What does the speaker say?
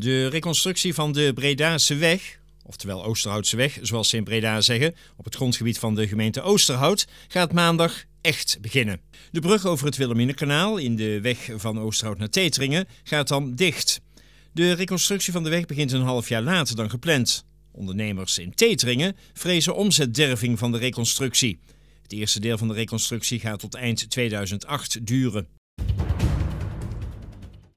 De reconstructie van de Bredaanse weg, oftewel Oosterhoutse weg, zoals ze in Breda zeggen, op het grondgebied van de gemeente Oosterhout, gaat maandag echt beginnen. De brug over het Willeminnenkanaal in de weg van Oosterhout naar Teteringen gaat dan dicht. De reconstructie van de weg begint een half jaar later dan gepland. Ondernemers in Teteringen vrezen omzetderving van de reconstructie. Het eerste deel van de reconstructie gaat tot eind 2008 duren.